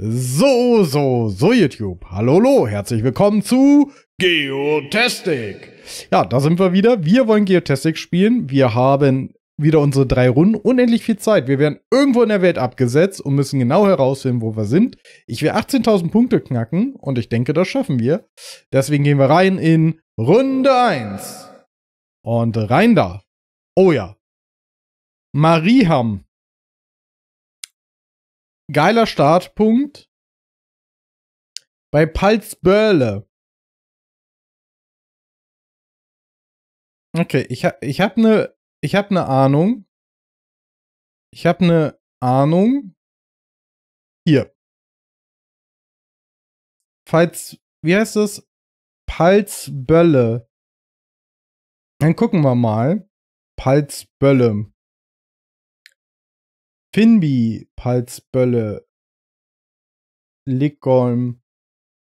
So, so, so YouTube. Hallo, hallo, herzlich willkommen zu Geotastic. Ja, da sind wir wieder. Wir wollen Geotastic spielen. Wir haben wieder unsere drei Runden, unendlich viel Zeit. Wir werden irgendwo in der Welt abgesetzt und müssen genau herausfinden, wo wir sind. Ich will 18.000 Punkte knacken und ich denke, das schaffen wir. Deswegen gehen wir rein in Runde 1. Und rein da. Oh ja. Mariham geiler Startpunkt bei Palzbörle. Okay, ich habe ich hab eine ich hab ne Ahnung. Ich habe eine Ahnung. Hier. Falls, wie heißt es? Palzbölle. Dann gucken wir mal. Palzbölle. Finbi, Palzbölle, Lickgolm.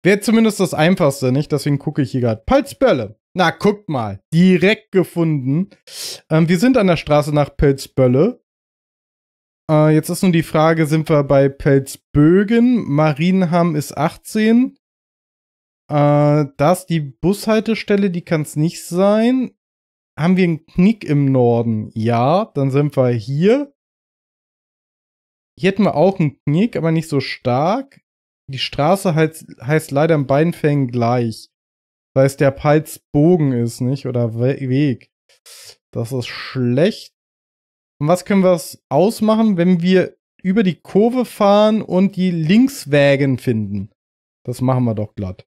Wäre zumindest das einfachste, nicht? Deswegen gucke ich hier gerade. Palzbölle. Na, guckt mal. Direkt gefunden. Ähm, wir sind an der Straße nach Pelzbölle. Äh, jetzt ist nun die Frage, sind wir bei Pelzbögen? Marienham ist 18. Äh, da ist die Bushaltestelle, die kann es nicht sein. Haben wir einen Knick im Norden? Ja, dann sind wir hier. Hier hätten wir auch einen Knick, aber nicht so stark. Die Straße heißt, heißt leider in beiden Fällen gleich. Das heißt, der Palz Bogen ist, nicht? Oder Weg. Das ist schlecht. Und was können wir ausmachen, wenn wir über die Kurve fahren und die Linkswägen finden? Das machen wir doch glatt.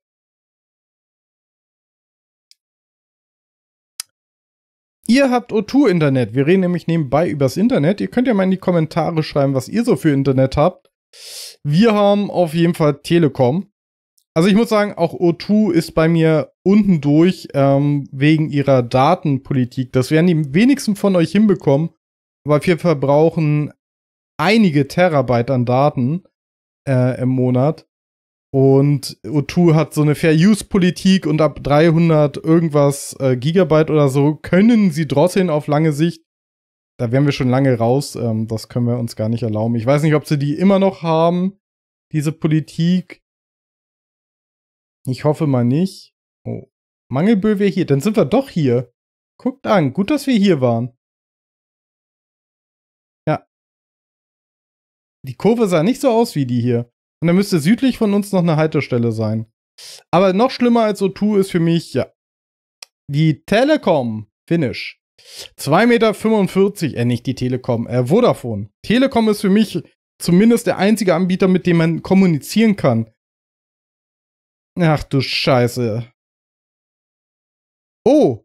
Ihr habt O2-Internet. Wir reden nämlich nebenbei übers Internet. Ihr könnt ja mal in die Kommentare schreiben, was ihr so für Internet habt. Wir haben auf jeden Fall Telekom. Also ich muss sagen, auch O2 ist bei mir unten durch ähm, wegen ihrer Datenpolitik. Das werden die wenigsten von euch hinbekommen, weil wir verbrauchen einige Terabyte an Daten äh, im Monat. Und O2 hat so eine Fair-Use-Politik und ab 300 irgendwas äh, Gigabyte oder so können sie drosseln auf lange Sicht. Da wären wir schon lange raus. Ähm, das können wir uns gar nicht erlauben. Ich weiß nicht, ob sie die immer noch haben, diese Politik. Ich hoffe mal nicht. Oh. Mangelbö wäre hier. Dann sind wir doch hier. Guckt an. Gut, dass wir hier waren. Ja. Die Kurve sah nicht so aus wie die hier. Und dann müsste südlich von uns noch eine Haltestelle sein. Aber noch schlimmer als O2 ist für mich, ja, die Telekom Finish. 2,45 Meter, äh, nicht die Telekom, äh, Vodafone. Telekom ist für mich zumindest der einzige Anbieter, mit dem man kommunizieren kann. Ach du Scheiße. Oh,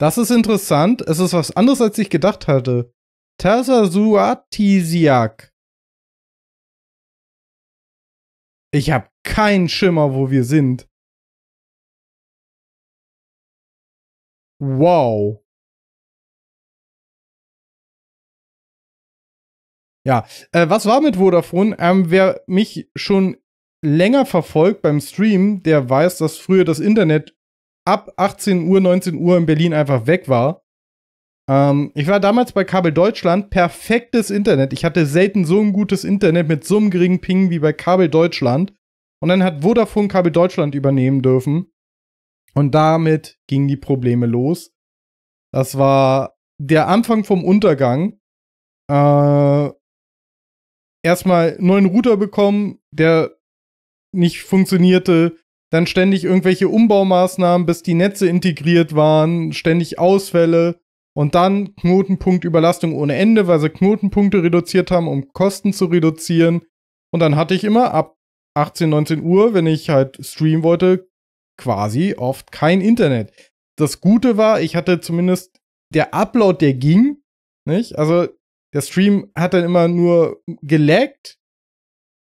das ist interessant. Es ist was anderes, als ich gedacht hatte. Tersasuatisiak Ich habe keinen Schimmer, wo wir sind. Wow. Ja, äh, was war mit Vodafone? Ähm, wer mich schon länger verfolgt beim Stream, der weiß, dass früher das Internet ab 18 Uhr, 19 Uhr in Berlin einfach weg war. Ähm, ich war damals bei Kabel Deutschland, perfektes Internet. Ich hatte selten so ein gutes Internet mit so einem geringen Ping wie bei Kabel Deutschland. Und dann hat Vodafone Kabel Deutschland übernehmen dürfen. Und damit gingen die Probleme los. Das war der Anfang vom Untergang. Äh, erstmal neuen Router bekommen, der nicht funktionierte. Dann ständig irgendwelche Umbaumaßnahmen, bis die Netze integriert waren, ständig Ausfälle. Und dann Knotenpunktüberlastung ohne Ende, weil sie Knotenpunkte reduziert haben, um Kosten zu reduzieren. Und dann hatte ich immer ab 18, 19 Uhr, wenn ich halt streamen wollte, quasi oft kein Internet. Das Gute war, ich hatte zumindest der Upload, der ging, nicht? Also der Stream hat dann immer nur geleckt,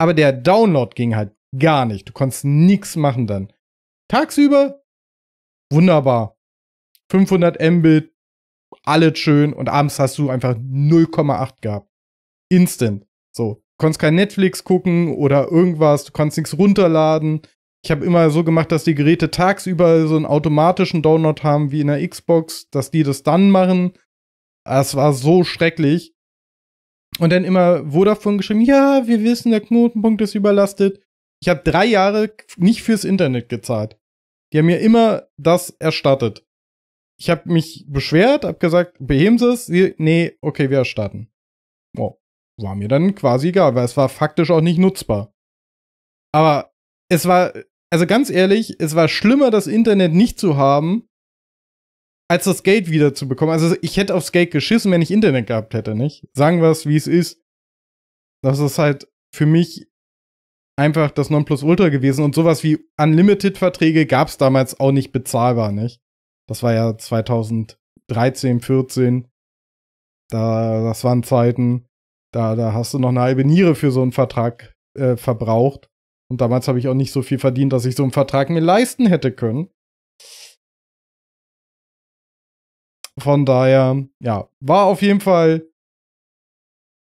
aber der Download ging halt gar nicht. Du konntest nichts machen dann. Tagsüber wunderbar. 500 Mbit alles schön und abends hast du einfach 0,8 gehabt. Instant. So. Du konntest kein Netflix gucken oder irgendwas, du konntest nichts runterladen. Ich habe immer so gemacht, dass die Geräte tagsüber so einen automatischen Download haben wie in der Xbox, dass die das dann machen. Es war so schrecklich. Und dann immer Vodafone geschrieben, ja, wir wissen, der Knotenpunkt ist überlastet. Ich habe drei Jahre nicht fürs Internet gezahlt. Die haben mir immer das erstattet ich habe mich beschwert, habe gesagt, beheben Sie es. Sie, nee, okay, wir starten. Oh, war mir dann quasi egal, weil es war faktisch auch nicht nutzbar. Aber es war, also ganz ehrlich, es war schlimmer, das Internet nicht zu haben, als das Geld wiederzubekommen. Also ich hätte aufs Geld geschissen, wenn ich Internet gehabt hätte, nicht? Sagen wir es, wie es ist. Das ist halt für mich einfach das Nonplusultra gewesen und sowas wie Unlimited-Verträge gab es damals auch nicht bezahlbar, nicht? Das war ja 2013, 14. Da, das waren Zeiten, da, da hast du noch eine halbe Niere für so einen Vertrag äh, verbraucht. Und damals habe ich auch nicht so viel verdient, dass ich so einen Vertrag mir leisten hätte können. Von daher, ja, war auf jeden Fall.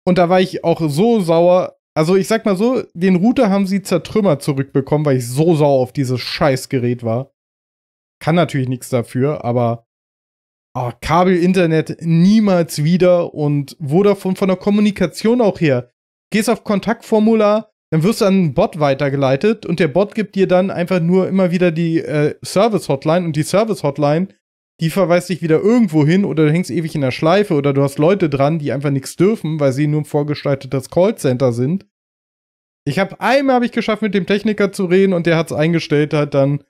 Und da war ich auch so sauer. Also ich sag mal so, den Router haben sie zertrümmert zurückbekommen, weil ich so sauer auf dieses Scheißgerät war kann natürlich nichts dafür, aber oh, Kabel, Internet niemals wieder und wo davon von der Kommunikation auch her. Gehst auf Kontaktformular, dann wirst du an einen Bot weitergeleitet und der Bot gibt dir dann einfach nur immer wieder die äh, Service-Hotline und die Service-Hotline, die verweist dich wieder irgendwo hin oder du hängst ewig in der Schleife oder du hast Leute dran, die einfach nichts dürfen, weil sie nur ein vorgestaltetes Callcenter sind. Ich habe einmal hab ich geschafft, mit dem Techniker zu reden und der hat es eingestellt, hat dann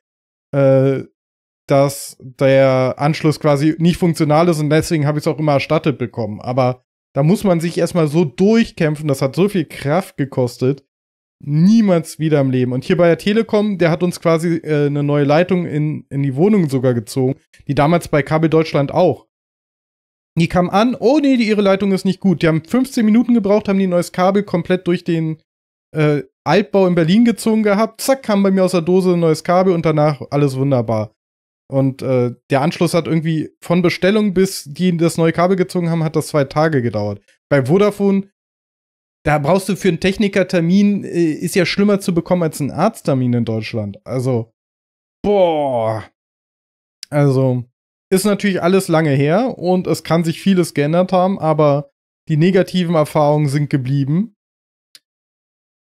äh, dass der Anschluss quasi nicht funktional ist und deswegen habe ich es auch immer erstattet bekommen. Aber da muss man sich erstmal so durchkämpfen, das hat so viel Kraft gekostet. Niemals wieder im Leben. Und hier bei der Telekom, der hat uns quasi äh, eine neue Leitung in, in die Wohnung sogar gezogen, die damals bei Kabel Deutschland auch. Die kam an, oh nee, die, ihre Leitung ist nicht gut. Die haben 15 Minuten gebraucht, haben die neues Kabel komplett durch den äh, Altbau in Berlin gezogen gehabt. Zack, kam bei mir aus der Dose ein neues Kabel und danach alles wunderbar. Und äh, der Anschluss hat irgendwie von Bestellung bis die das neue Kabel gezogen haben, hat das zwei Tage gedauert. Bei Vodafone, da brauchst du für einen Technikertermin, äh, ist ja schlimmer zu bekommen als einen Arzttermin in Deutschland. Also, boah. Also, ist natürlich alles lange her und es kann sich vieles geändert haben, aber die negativen Erfahrungen sind geblieben.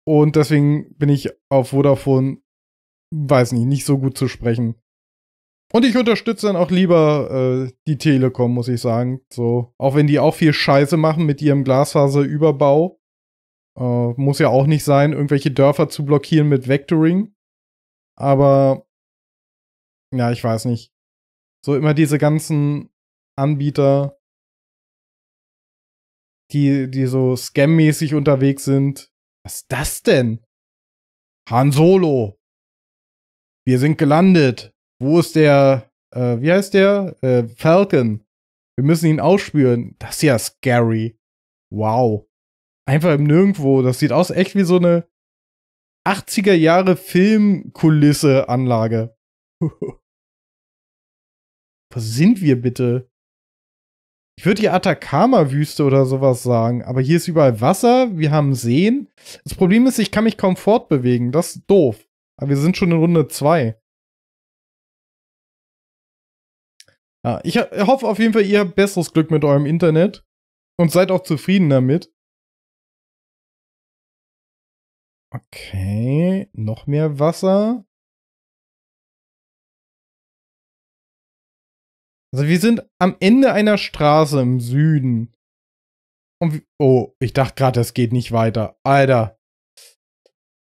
Und deswegen bin ich auf Vodafone, weiß nicht, nicht so gut zu sprechen. Und ich unterstütze dann auch lieber äh, die Telekom, muss ich sagen. So, auch wenn die auch viel Scheiße machen mit ihrem Glasfaserüberbau. Äh, muss ja auch nicht sein, irgendwelche Dörfer zu blockieren mit Vectoring. Aber ja, ich weiß nicht. So immer diese ganzen Anbieter, die, die so scammäßig unterwegs sind. Was ist das denn? Han Solo. Wir sind gelandet. Wo ist der, äh, wie heißt der? Äh, Falcon. Wir müssen ihn ausspüren. Das ist ja scary. Wow. Einfach im Nirgendwo. Das sieht aus echt wie so eine 80er Jahre Filmkulisse-Anlage. Was sind wir bitte? Ich würde die Atacama-Wüste oder sowas sagen, aber hier ist überall Wasser, wir haben Seen. Das Problem ist, ich kann mich kaum fortbewegen. Das ist doof. Aber wir sind schon in Runde 2. Ja, ich hoffe auf jeden Fall, ihr habt besseres Glück mit eurem Internet und seid auch zufrieden damit. Okay, noch mehr Wasser. Also wir sind am Ende einer Straße im Süden. Und oh, ich dachte gerade, das geht nicht weiter. Alter.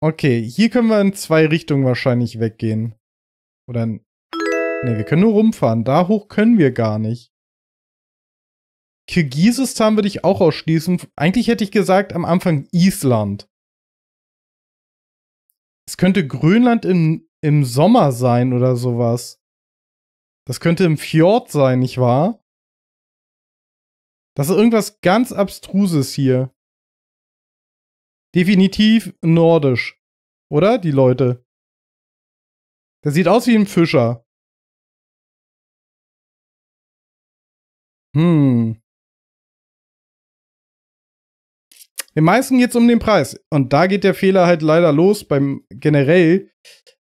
Okay, hier können wir in zwei Richtungen wahrscheinlich weggehen. Oder in Ne, wir können nur rumfahren. Da hoch können wir gar nicht. Kirgisistan würde ich auch ausschließen. Eigentlich hätte ich gesagt am Anfang Island. Es könnte Grönland im, im Sommer sein oder sowas. Das könnte im Fjord sein, nicht wahr? Das ist irgendwas ganz Abstruses hier. Definitiv nordisch. Oder? Die Leute. Der sieht aus wie ein Fischer. Hm. Im meisten geht es um den Preis. Und da geht der Fehler halt leider los beim generell.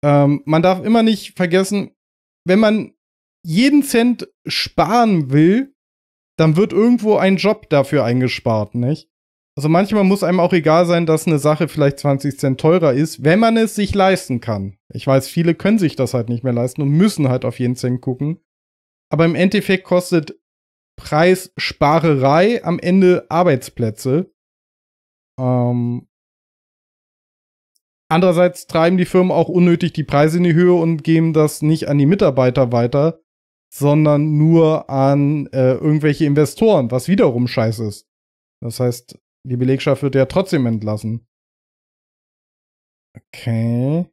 Ähm, man darf immer nicht vergessen, wenn man jeden Cent sparen will, dann wird irgendwo ein Job dafür eingespart, nicht? Also manchmal muss einem auch egal sein, dass eine Sache vielleicht 20 Cent teurer ist, wenn man es sich leisten kann. Ich weiß, viele können sich das halt nicht mehr leisten und müssen halt auf jeden Cent gucken. Aber im Endeffekt kostet Preissparerei, am Ende Arbeitsplätze. Ähm, andererseits treiben die Firmen auch unnötig die Preise in die Höhe und geben das nicht an die Mitarbeiter weiter, sondern nur an äh, irgendwelche Investoren, was wiederum scheiße ist. Das heißt, die Belegschaft wird ja trotzdem entlassen. Okay.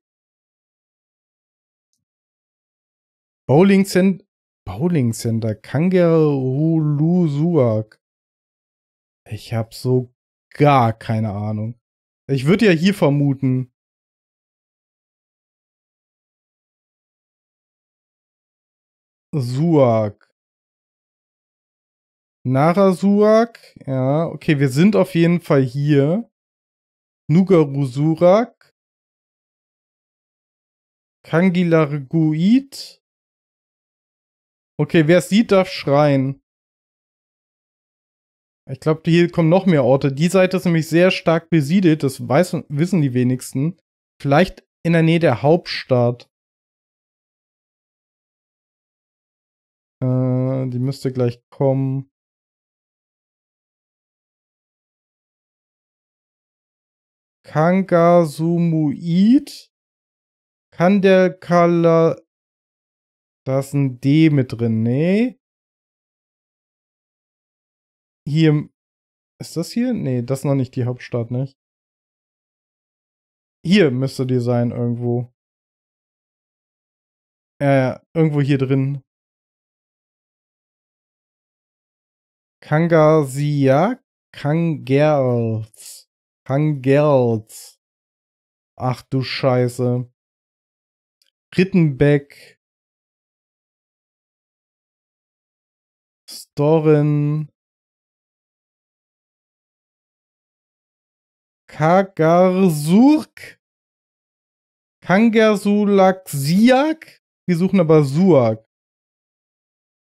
Bowling Cent Bowling Center, Kangarulusuak. Ich hab so gar keine Ahnung. Ich würde ja hier vermuten. Suak. Narasurak, ja, okay, wir sind auf jeden Fall hier. Nugarusurak. Kangilarguit. Okay, wer es sieht, darf schreien. Ich glaube, hier kommen noch mehr Orte. Die Seite ist nämlich sehr stark besiedelt, das weiß, wissen die wenigsten. Vielleicht in der Nähe der Hauptstadt. Äh, die müsste gleich kommen. Kangasumuid. Kandelkala da ist ein D mit drin. Nee. Hier. Ist das hier? Nee, das ist noch nicht die Hauptstadt, nicht? Hier müsste die sein, irgendwo. Äh, irgendwo hier drin. Kangasia? Kangerls. Kangerls. Ach du Scheiße. Rittenbeck. Dorin Kagarsurk Kangersulaxiak. Wir suchen aber Suak.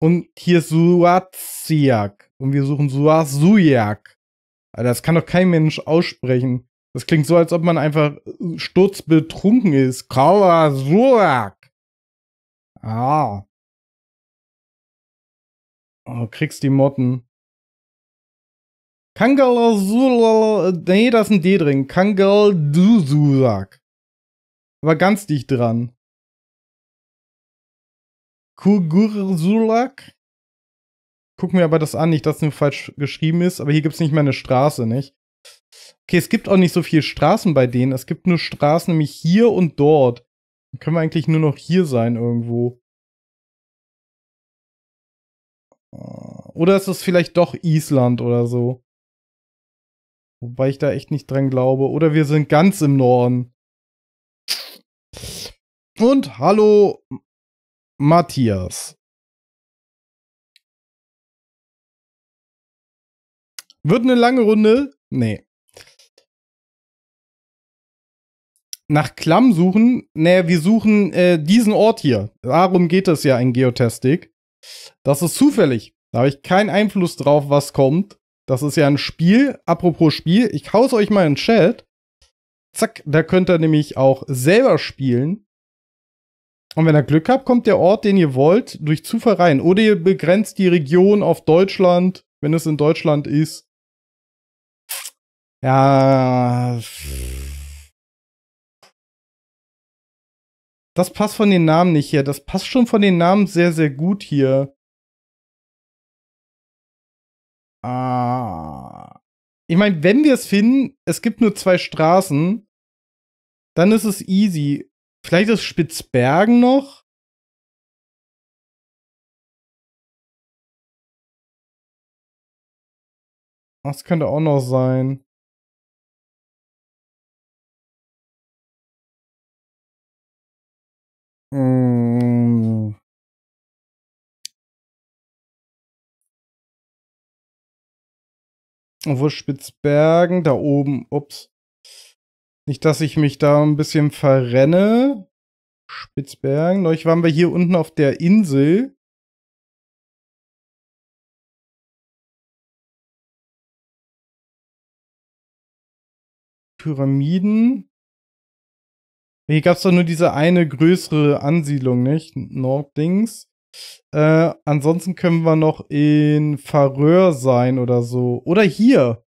Und hier ist Suaziak. Und wir suchen Suazuyak. Also das kann doch kein Mensch aussprechen. Das klingt so, als ob man einfach äh, sturzbetrunken ist. Kauasuak. Ah. Oh, kriegst die Motten. Kangalazulala. Nee, da ist ein D drin. Kangalduzulak. War ganz dicht dran. Kugursulak. Guck mir aber das an, nicht, dass nur falsch geschrieben ist, aber hier gibt es nicht mehr eine Straße, nicht? Okay, es gibt auch nicht so viele Straßen bei denen. Es gibt nur Straßen, nämlich hier und dort. Dann können wir eigentlich nur noch hier sein irgendwo. Oder ist es vielleicht doch Island oder so? Wobei ich da echt nicht dran glaube. Oder wir sind ganz im Norden. Und hallo Matthias. Wird eine lange Runde? Nee. Nach Klamm suchen? Nee, wir suchen äh, diesen Ort hier. Darum geht es ja in Geotastic. Das ist zufällig. Da habe ich keinen Einfluss drauf, was kommt. Das ist ja ein Spiel. Apropos Spiel, ich hau's euch mal in den Chat. Zack, da könnt ihr nämlich auch selber spielen. Und wenn ihr Glück habt, kommt der Ort, den ihr wollt, durch Zufall rein. Oder ihr begrenzt die Region auf Deutschland, wenn es in Deutschland ist. Ja, Das passt von den Namen nicht her. Das passt schon von den Namen sehr, sehr gut hier. Ah. Ich meine, wenn wir es finden, es gibt nur zwei Straßen, dann ist es easy. Vielleicht ist Spitzbergen noch? Das könnte auch noch sein. Und wo Spitzbergen da oben, ups. Nicht, dass ich mich da ein bisschen verrenne. Spitzbergen. Neulich waren wir hier unten auf der Insel. Pyramiden. Hier gab es doch nur diese eine größere Ansiedlung, nicht? Norddings. Äh, ansonsten können wir noch in Faröer sein oder so. Oder hier.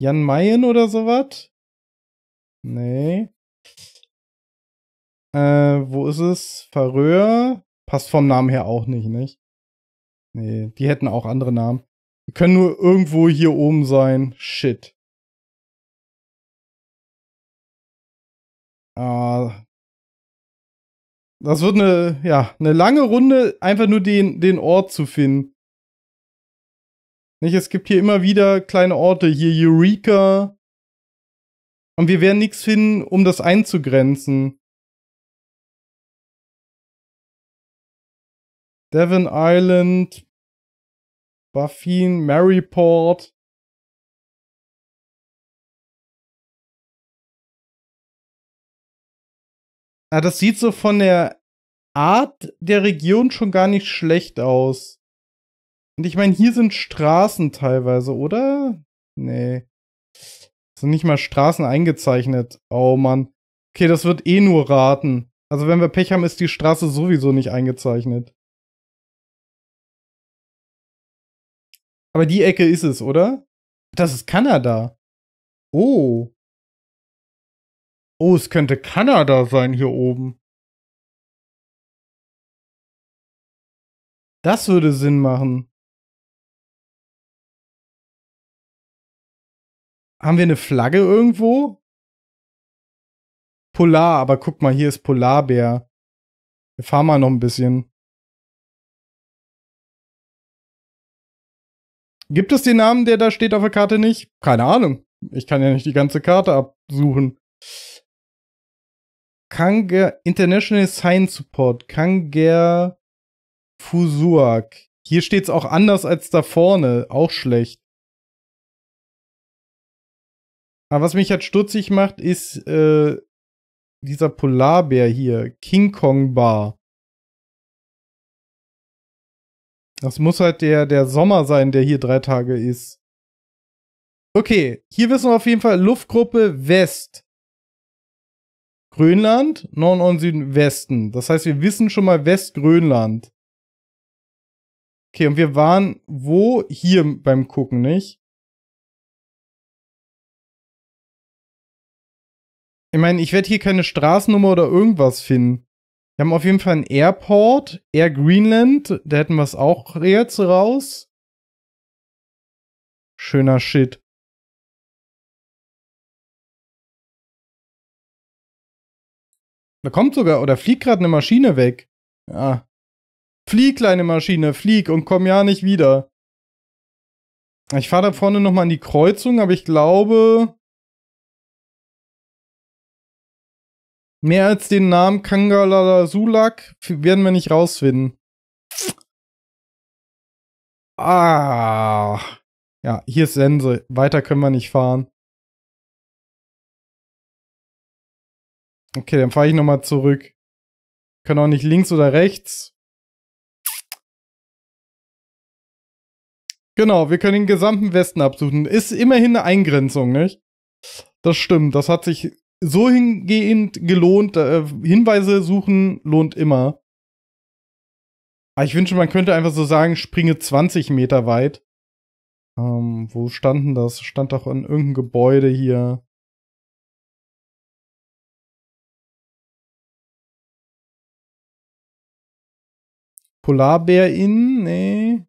Jan Mayen oder sowas? Nee. Äh, wo ist es? Faröer? Passt vom Namen her auch nicht, nicht? Nee, die hätten auch andere Namen. Wir können nur irgendwo hier oben sein. Shit. Ah, das wird eine, ja, eine lange Runde, einfach nur den, den Ort zu finden. Nicht, es gibt hier immer wieder kleine Orte, hier Eureka. Und wir werden nichts finden, um das einzugrenzen. Devon Island, Baffin, Maryport. Ah, das sieht so von der Art der Region schon gar nicht schlecht aus. Und ich meine, hier sind Straßen teilweise, oder? Nee. Sind nicht mal Straßen eingezeichnet. Oh Mann. Okay, das wird eh nur raten. Also wenn wir Pech haben, ist die Straße sowieso nicht eingezeichnet. Aber die Ecke ist es, oder? Das ist Kanada. Oh. Oh, es könnte Kanada sein hier oben. Das würde Sinn machen. Haben wir eine Flagge irgendwo? Polar, aber guck mal, hier ist Polarbär. Wir fahren mal noch ein bisschen. Gibt es den Namen, der da steht auf der Karte nicht? Keine Ahnung. Ich kann ja nicht die ganze Karte absuchen. Kanger International Science Support, Kanger Fusuak. Hier steht's auch anders als da vorne, auch schlecht. Aber was mich halt stutzig macht, ist äh, dieser Polarbär hier, King Kong Bar. Das muss halt der, der Sommer sein, der hier drei Tage ist. Okay, hier wissen wir auf jeden Fall Luftgruppe West. Grönland, Norden, Süden, Westen. Das heißt, wir wissen schon mal Westgrönland. Okay, und wir waren wo? Hier beim Gucken, nicht? Ich meine, ich werde hier keine Straßennummer oder irgendwas finden. Wir haben auf jeden Fall einen Airport, Air Greenland, da hätten wir es auch jetzt raus. Schöner Shit. Da kommt sogar, oder fliegt gerade eine Maschine weg. Ja. Flieg, kleine Maschine, flieg und komm ja nicht wieder. Ich fahre da vorne nochmal in die Kreuzung, aber ich glaube. Mehr als den Namen Kangalalasulak werden wir nicht rausfinden. Ah. Ja, hier ist Sense. Weiter können wir nicht fahren. Okay, dann fahre ich nochmal zurück. Kann auch nicht links oder rechts. Genau, wir können den gesamten Westen absuchen. Ist immerhin eine Eingrenzung, nicht? Das stimmt, das hat sich so hingehend gelohnt. Äh, Hinweise suchen lohnt immer. Aber ah, ich wünsche, man könnte einfach so sagen, springe 20 Meter weit. Ähm, wo stand denn das? Stand doch in irgendeinem Gebäude hier. Polarbär in, nee.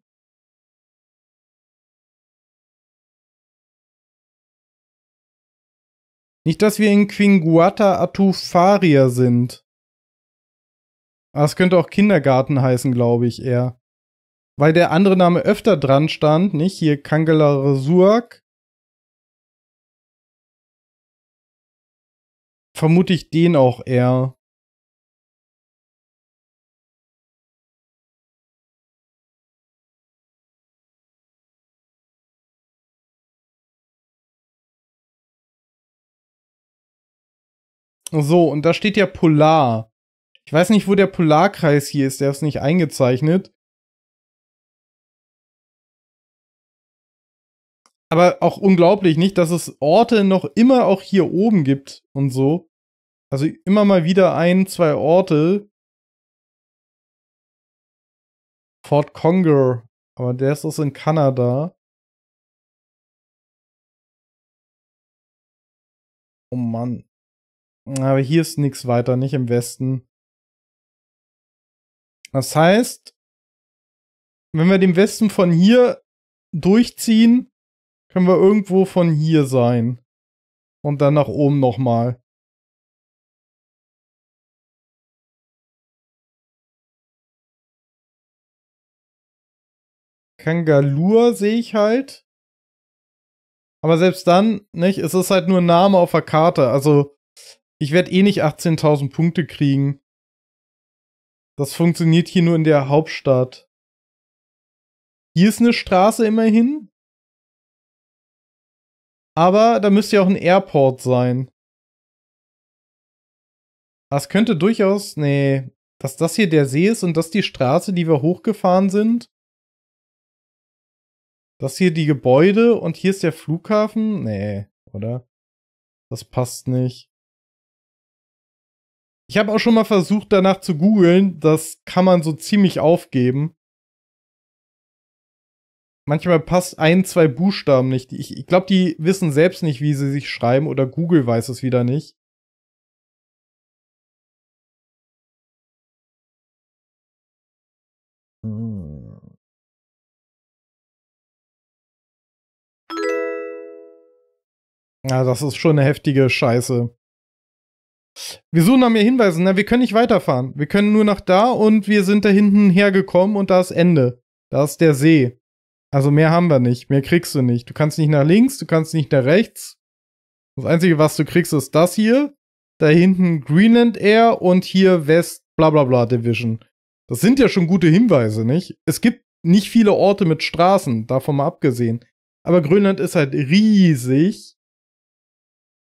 Nicht, dass wir in Quinguata Atufaria sind. Aber ah, es könnte auch Kindergarten heißen, glaube ich, eher. Weil der andere Name öfter dran stand, nicht? Hier Kangalaresuak. Vermute ich den auch eher. So, und da steht ja Polar. Ich weiß nicht, wo der Polarkreis hier ist, der ist nicht eingezeichnet. Aber auch unglaublich, nicht, dass es Orte noch immer auch hier oben gibt und so. Also immer mal wieder ein, zwei Orte. Fort Conger, aber der ist aus in Kanada. Oh Mann. Aber hier ist nichts weiter, nicht im Westen. Das heißt, wenn wir den Westen von hier durchziehen, können wir irgendwo von hier sein. Und dann nach oben nochmal. Kangalur sehe ich halt. Aber selbst dann, nicht? Es ist halt nur ein Name auf der Karte. Also ich werde eh nicht 18.000 Punkte kriegen. Das funktioniert hier nur in der Hauptstadt. Hier ist eine Straße immerhin. Aber da müsste ja auch ein Airport sein. Das könnte durchaus, nee, dass das hier der See ist und das die Straße, die wir hochgefahren sind. Das hier die Gebäude und hier ist der Flughafen? Nee, oder? Das passt nicht. Ich habe auch schon mal versucht, danach zu googeln. Das kann man so ziemlich aufgeben. Manchmal passt ein, zwei Buchstaben nicht. Ich, ich glaube, die wissen selbst nicht, wie sie sich schreiben oder Google weiß es wieder nicht. Ja, ah, das ist schon eine heftige Scheiße wir suchen nach mehr Hinweisen. Na, wir können nicht weiterfahren. Wir können nur nach da und wir sind da hinten hergekommen und da ist Ende. Da ist der See. Also mehr haben wir nicht. Mehr kriegst du nicht. Du kannst nicht nach links, du kannst nicht nach rechts. Das Einzige, was du kriegst, ist das hier. Da hinten Greenland Air und hier West Blablabla bla bla Division. Das sind ja schon gute Hinweise, nicht? Es gibt nicht viele Orte mit Straßen, davon mal abgesehen. Aber Grönland ist halt riesig.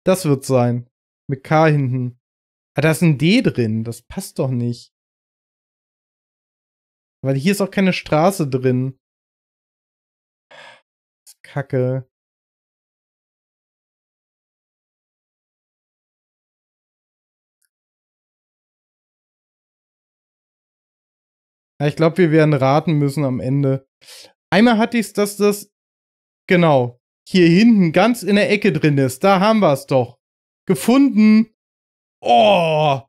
Das wird sein. Mit K hinten. Ah, da ist ein D drin. Das passt doch nicht. Weil hier ist auch keine Straße drin. Das ist Kacke. Ja, ich glaube, wir werden raten müssen am Ende. Einmal hatte ich es, dass das genau hier hinten ganz in der Ecke drin ist. Da haben wir es doch. Gefunden. Oh.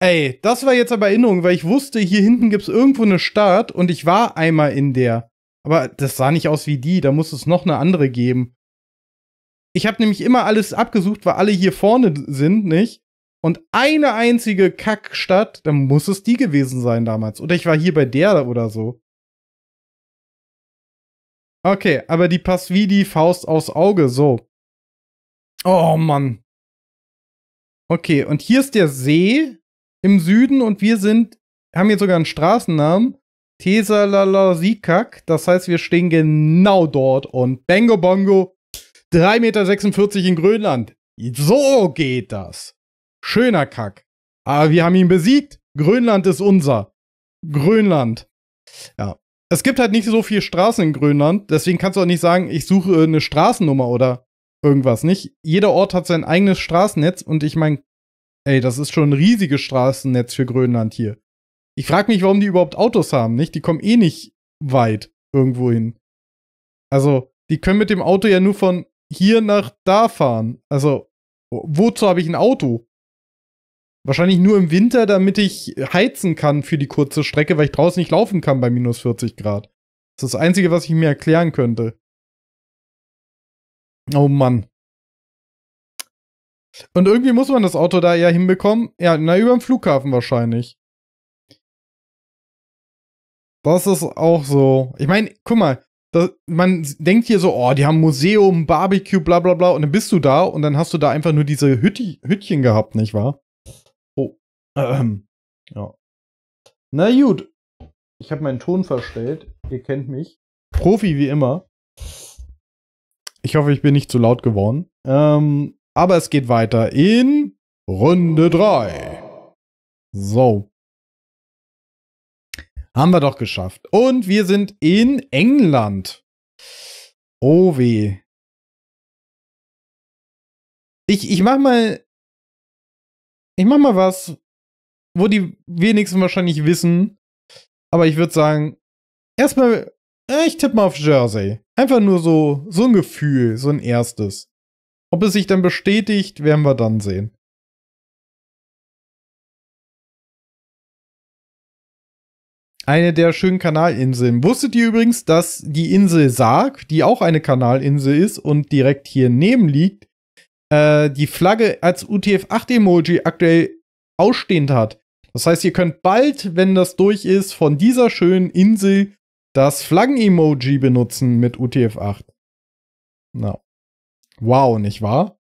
Ey, das war jetzt aber Erinnerung, weil ich wusste, hier hinten gibt es irgendwo eine Stadt und ich war einmal in der. Aber das sah nicht aus wie die, da muss es noch eine andere geben. Ich habe nämlich immer alles abgesucht, weil alle hier vorne sind, nicht? Und eine einzige Kackstadt, dann muss es die gewesen sein damals. Oder ich war hier bei der oder so. Okay, aber die passt wie die Faust aufs Auge, so. Oh Mann. Okay, und hier ist der See im Süden und wir sind, haben jetzt sogar einen Straßennamen. Tesalalasikak, das heißt, wir stehen genau dort und Bango Bongo, 3,46 Meter in Grönland. So geht das. Schöner Kack. Aber wir haben ihn besiegt. Grönland ist unser. Grönland. Ja. Es gibt halt nicht so viele Straßen in Grönland, deswegen kannst du auch nicht sagen, ich suche eine Straßennummer oder irgendwas nicht. Jeder Ort hat sein eigenes Straßennetz und ich meine, ey, das ist schon ein riesiges Straßennetz für Grönland hier. Ich frage mich, warum die überhaupt Autos haben, nicht? Die kommen eh nicht weit irgendwo hin. Also, die können mit dem Auto ja nur von hier nach da fahren. Also, wozu habe ich ein Auto? Wahrscheinlich nur im Winter, damit ich heizen kann für die kurze Strecke, weil ich draußen nicht laufen kann bei minus 40 Grad. Das ist das Einzige, was ich mir erklären könnte. Oh Mann. Und irgendwie muss man das Auto da ja hinbekommen. Ja, na, über den Flughafen wahrscheinlich. Das ist auch so. Ich meine, guck mal, das, man denkt hier so, oh, die haben Museum, Barbecue, bla bla bla. Und dann bist du da und dann hast du da einfach nur diese Hütti, Hüttchen gehabt, nicht wahr? Oh. Ähm. Ja. Na gut. Ich habe meinen Ton verstellt. Ihr kennt mich. Profi wie immer. Ich hoffe, ich bin nicht zu laut geworden. Ähm, aber es geht weiter in Runde 3. So. Haben wir doch geschafft. Und wir sind in England. Oh weh. Ich, ich mach mal. Ich mach mal was, wo die wenigsten wahrscheinlich wissen. Aber ich würde sagen, erstmal, äh, ich tippe mal auf Jersey. Einfach nur so, so ein Gefühl, so ein erstes. Ob es sich dann bestätigt, werden wir dann sehen. Eine der schönen Kanalinseln. Wusstet ihr übrigens, dass die Insel Sarg, die auch eine Kanalinsel ist und direkt hier neben liegt, äh, die Flagge als UTF-8-Emoji aktuell ausstehend hat? Das heißt, ihr könnt bald, wenn das durch ist, von dieser schönen Insel das Flaggen-Emoji benutzen mit UTF-8. No. Wow, nicht wahr?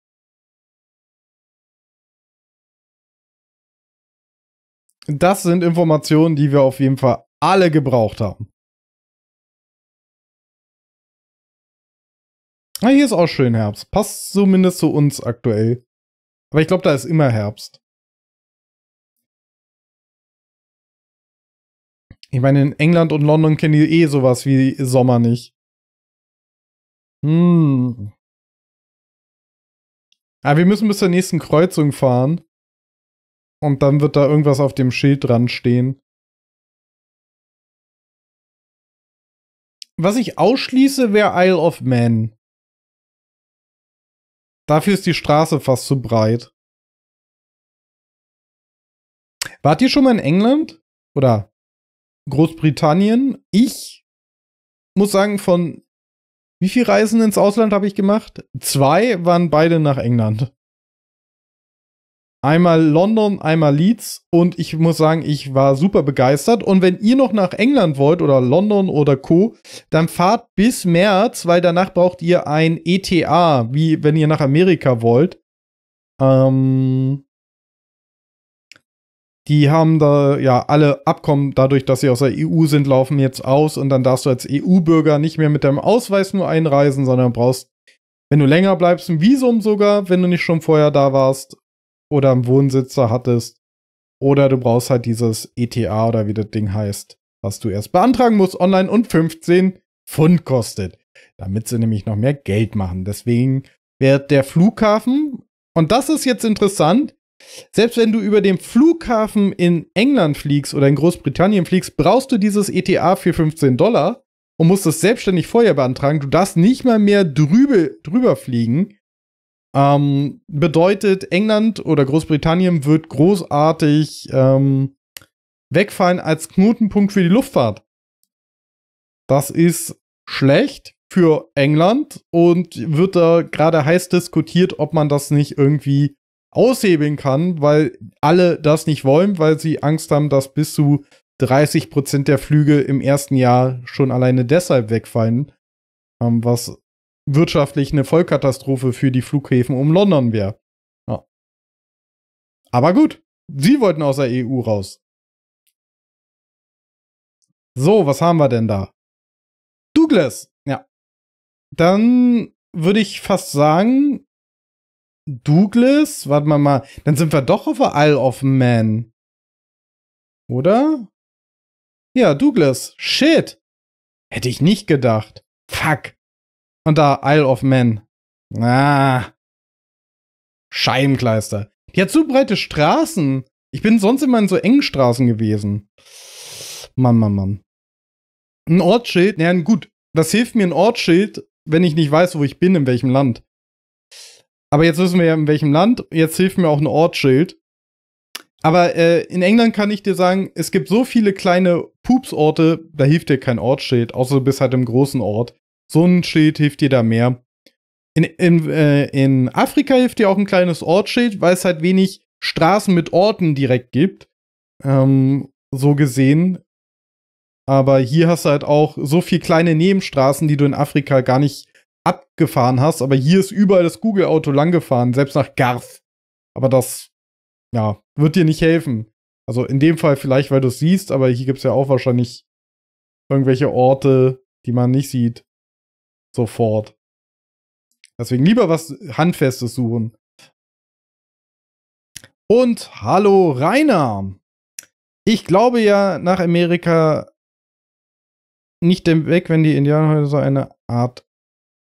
Das sind Informationen, die wir auf jeden Fall alle gebraucht haben. Ah, hier ist auch schön Herbst. Passt zumindest zu uns aktuell. Aber ich glaube, da ist immer Herbst. Ich meine, in England und London kennen die eh sowas wie Sommer nicht. Hm. Aber ah, wir müssen bis zur nächsten Kreuzung fahren. Und dann wird da irgendwas auf dem Schild dran stehen. Was ich ausschließe, wäre Isle of Man. Dafür ist die Straße fast zu breit. Wart ihr schon mal in England? Oder Großbritannien. Ich muss sagen, von wie viel Reisen ins Ausland habe ich gemacht? Zwei waren beide nach England. Einmal London, einmal Leeds und ich muss sagen, ich war super begeistert. Und wenn ihr noch nach England wollt oder London oder Co., dann fahrt bis März, weil danach braucht ihr ein ETA, wie wenn ihr nach Amerika wollt. Ähm, die haben da ja alle Abkommen, dadurch, dass sie aus der EU sind, laufen jetzt aus und dann darfst du als EU-Bürger nicht mehr mit deinem Ausweis nur einreisen, sondern brauchst, wenn du länger bleibst, ein Visum sogar, wenn du nicht schon vorher da warst oder einen Wohnsitzer hattest. Oder du brauchst halt dieses ETA oder wie das Ding heißt, was du erst beantragen musst online und 15 Pfund kostet, damit sie nämlich noch mehr Geld machen. Deswegen wird der Flughafen, und das ist jetzt interessant, selbst wenn du über den Flughafen in England fliegst oder in Großbritannien fliegst, brauchst du dieses ETA für 15 Dollar und musst das selbstständig vorher beantragen. Du darfst nicht mal mehr drüber, drüber fliegen. Ähm, bedeutet, England oder Großbritannien wird großartig ähm, wegfallen als Knotenpunkt für die Luftfahrt. Das ist schlecht für England und wird da gerade heiß diskutiert, ob man das nicht irgendwie aushebeln kann, weil alle das nicht wollen, weil sie Angst haben, dass bis zu 30 Prozent der Flüge im ersten Jahr schon alleine deshalb wegfallen, ähm, was wirtschaftlich eine Vollkatastrophe für die Flughäfen um London wäre. Ja. Aber gut, sie wollten aus der EU raus. So, was haben wir denn da? Douglas. Ja. Dann würde ich fast sagen, Douglas, warte mal mal, dann sind wir doch auf der Isle of Man. Oder? Ja, Douglas. Shit. Hätte ich nicht gedacht. Fuck. Und da Isle of Man. Ah. Scheibenkleister. Die hat so breite Straßen. Ich bin sonst immer in so engen Straßen gewesen. Mann, Mann, Mann. Ein Ortsschild, naja, gut. Was hilft mir ein Ortsschild, wenn ich nicht weiß, wo ich bin, in welchem Land? Aber jetzt wissen wir ja, in welchem Land. Jetzt hilft mir auch ein Ortsschild. Aber äh, in England kann ich dir sagen, es gibt so viele kleine Pupsorte, da hilft dir kein Ortsschild, außer du bist halt im großen Ort. So ein Schild hilft dir da mehr. In, in, äh, in Afrika hilft dir auch ein kleines Ortsschild, weil es halt wenig Straßen mit Orten direkt gibt. Ähm, so gesehen. Aber hier hast du halt auch so viele kleine Nebenstraßen, die du in Afrika gar nicht abgefahren hast, aber hier ist überall das Google-Auto langgefahren, selbst nach Garth. Aber das, ja, wird dir nicht helfen. Also in dem Fall vielleicht, weil du es siehst, aber hier gibt es ja auch wahrscheinlich irgendwelche Orte, die man nicht sieht. Sofort. Deswegen lieber was Handfestes suchen. Und hallo Rainer. Ich glaube ja nach Amerika nicht dem Weg, wenn die Indianerhäuser eine Art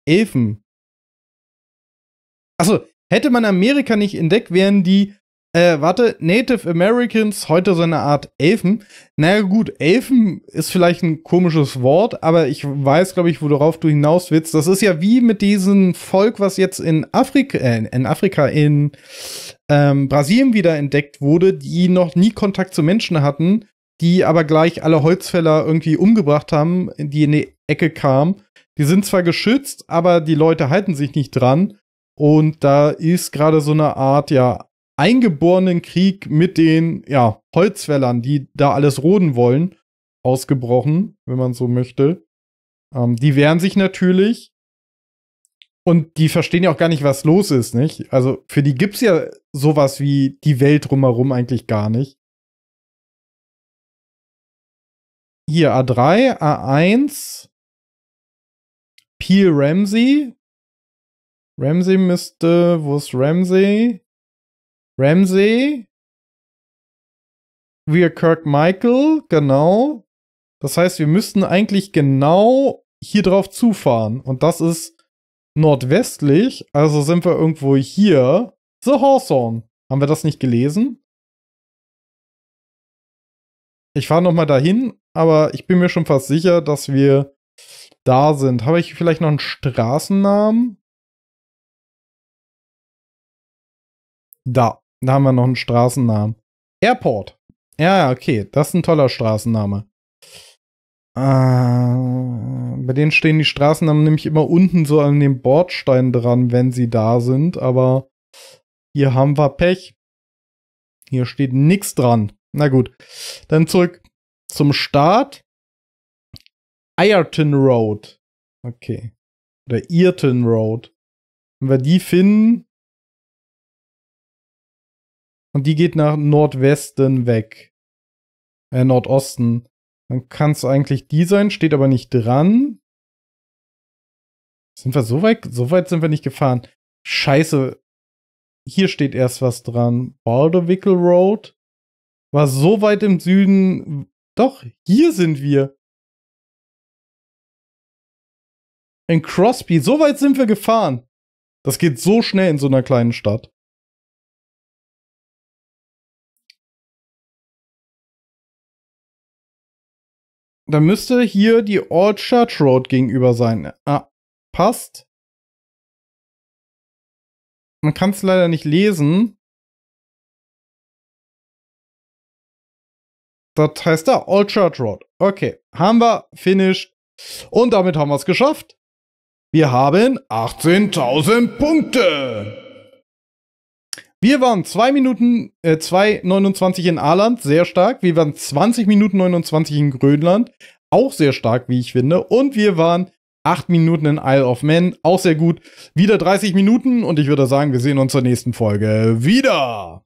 Elfen. Achso, hätte man Amerika nicht entdeckt, wären die, äh, warte, Native Americans heute so eine Art Elfen. Naja, gut, Elfen ist vielleicht ein komisches Wort, aber ich weiß, glaube ich, worauf du hinaus willst. Das ist ja wie mit diesem Volk, was jetzt in Afrika, äh, in Afrika, in ähm, Brasilien wieder entdeckt wurde, die noch nie Kontakt zu Menschen hatten die aber gleich alle Holzfäller irgendwie umgebracht haben, die in die Ecke kam. Die sind zwar geschützt, aber die Leute halten sich nicht dran. Und da ist gerade so eine Art, ja, eingeborenen Krieg mit den, ja, Holzfällern, die da alles roden wollen, ausgebrochen, wenn man so möchte. Ähm, die wehren sich natürlich. Und die verstehen ja auch gar nicht, was los ist, nicht? Also für die gibt es ja sowas wie die Welt drumherum eigentlich gar nicht. Hier A3, A1, Peel Ramsey. Ramsey müsste, wo ist Ramsey? Ramsey. Wir Kirk Michael, genau. Das heißt, wir müssten eigentlich genau hier drauf zufahren. Und das ist nordwestlich, also sind wir irgendwo hier. The Hawthorne. Haben wir das nicht gelesen? Ich fahre nochmal dahin, aber ich bin mir schon fast sicher, dass wir da sind. Habe ich vielleicht noch einen Straßennamen? Da, da haben wir noch einen Straßennamen. Airport. Ja, okay, das ist ein toller Straßenname. Äh, bei denen stehen die Straßennamen nämlich immer unten so an dem Bordstein dran, wenn sie da sind, aber hier haben wir Pech. Hier steht nichts dran. Na gut, dann zurück zum Start. Ayrton Road. Okay. Oder Earton Road. Wenn wir die finden. Und die geht nach Nordwesten weg. Äh, Nordosten. Dann kann es eigentlich die sein, steht aber nicht dran. Sind wir so weit? So weit sind wir nicht gefahren. Scheiße. Hier steht erst was dran. Balderwickel Road. War so weit im Süden. Doch, hier sind wir. in Crosby. So weit sind wir gefahren. Das geht so schnell in so einer kleinen Stadt. Da müsste hier die Old Church Road gegenüber sein. Ah, passt. Man kann es leider nicht lesen. Das heißt da Old Church Road. Okay, haben wir finished. Und damit haben wir es geschafft. Wir haben 18.000 Punkte. Wir waren 2 Minuten äh, 2,29 in Aaland, sehr stark. Wir waren 20 Minuten 29 in Grönland, auch sehr stark, wie ich finde. Und wir waren 8 Minuten in Isle of Man, auch sehr gut. Wieder 30 Minuten und ich würde sagen, wir sehen uns zur nächsten Folge wieder.